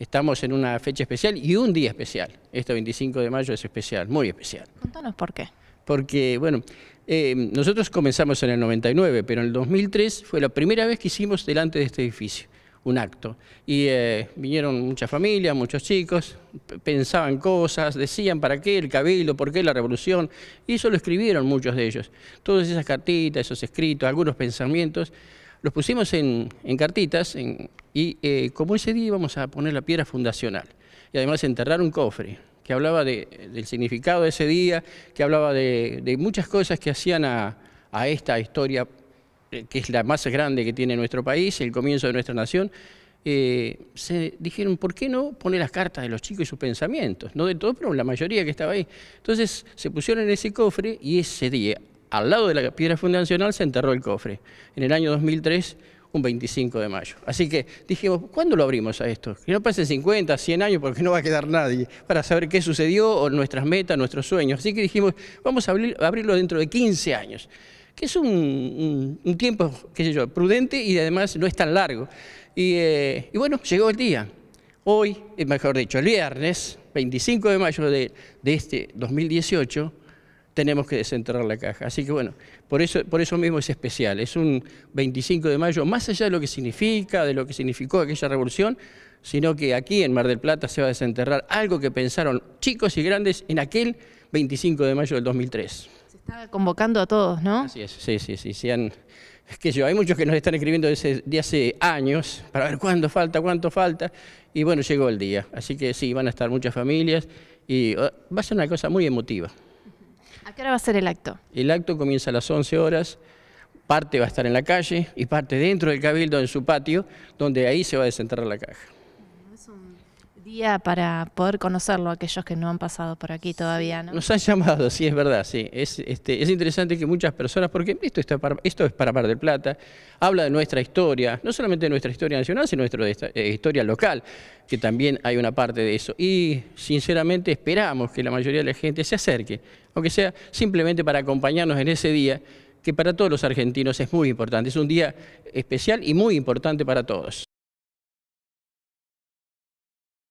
estamos en una fecha especial y un día especial. Este 25 de mayo es especial, muy especial. Contanos por qué. Porque, bueno, eh, nosotros comenzamos en el 99, pero en el 2003 fue la primera vez que hicimos delante de este edificio un acto. Y eh, vinieron muchas familias, muchos chicos, pensaban cosas, decían para qué el cabildo, por qué la revolución, y eso lo escribieron muchos de ellos. Todas esas cartitas, esos escritos, algunos pensamientos, los pusimos en, cartitas y eh, como ese día íbamos a poner la piedra fundacional y además enterrar un cofre que hablaba del significado de ese día, que hablaba de, muchas cosas que hacían a, esta historia eh, que es la más grande que tiene nuestro país, el comienzo de nuestra nación, eh, se dijeron, ¿por qué no poner las cartas de los chicos y sus pensamientos? No de todos, pero la mayoría que estaba ahí. Entonces se pusieron en ese cofre y ese día, al lado de la piedra fundacional se enterró el cofre, en el año 2003, un 25 de mayo. Así que dijimos, ¿cuándo lo abrimos a esto? Que no pasen 50, 100 años, porque no va a quedar nadie, para saber qué sucedió, o nuestras metas, nuestros sueños. Así que dijimos, vamos a, abrirlo dentro de 15 años que es un, tiempo, qué sé yo, prudente y además no es tan largo. Y, eh, bueno, llegó el día. Hoy, eh, mejor dicho, el viernes 25 de mayo de este 2018, tenemos que desenterrar la caja. Así que bueno, por eso, por eso mismo es especial. Es un 25 de mayo, más allá de lo que significa, de lo que significó aquella revolución, sino que aquí en Mar del Plata se va a desenterrar algo que pensaron chicos y grandes en aquel 25 de mayo del 2003. Se está convocando a todos, ¿no? Así es, sí, sí, sí. que yo, hay muchos que nos están escribiendo desde, de hace años para ver cuándo falta, cuánto falta, y bueno, llegó el día. Así que sí, van a estar muchas familias y oh, va a ser una cosa muy emotiva qué hora va a ser el acto? El acto comienza a las 11 horas, parte va a estar en la calle y parte dentro del cabildo, en su patio, donde ahí se va a desenterrar la caja día para poder conocerlo aquellos que no han pasado por aquí todavía. ¿no? Nos han llamado, sí, es verdad, sí. Es, este, interesante que muchas personas, porque esto, está esto es para Mar del Plata, habla de nuestra historia, no solamente de nuestra historia nacional, sino de nuestra eh, historia local, que también hay una parte de eso. Y sinceramente esperamos que la mayoría de la gente se acerque, aunque sea simplemente para acompañarnos en ese día, que para todos los argentinos es muy importante, es un día especial y muy importante para todos.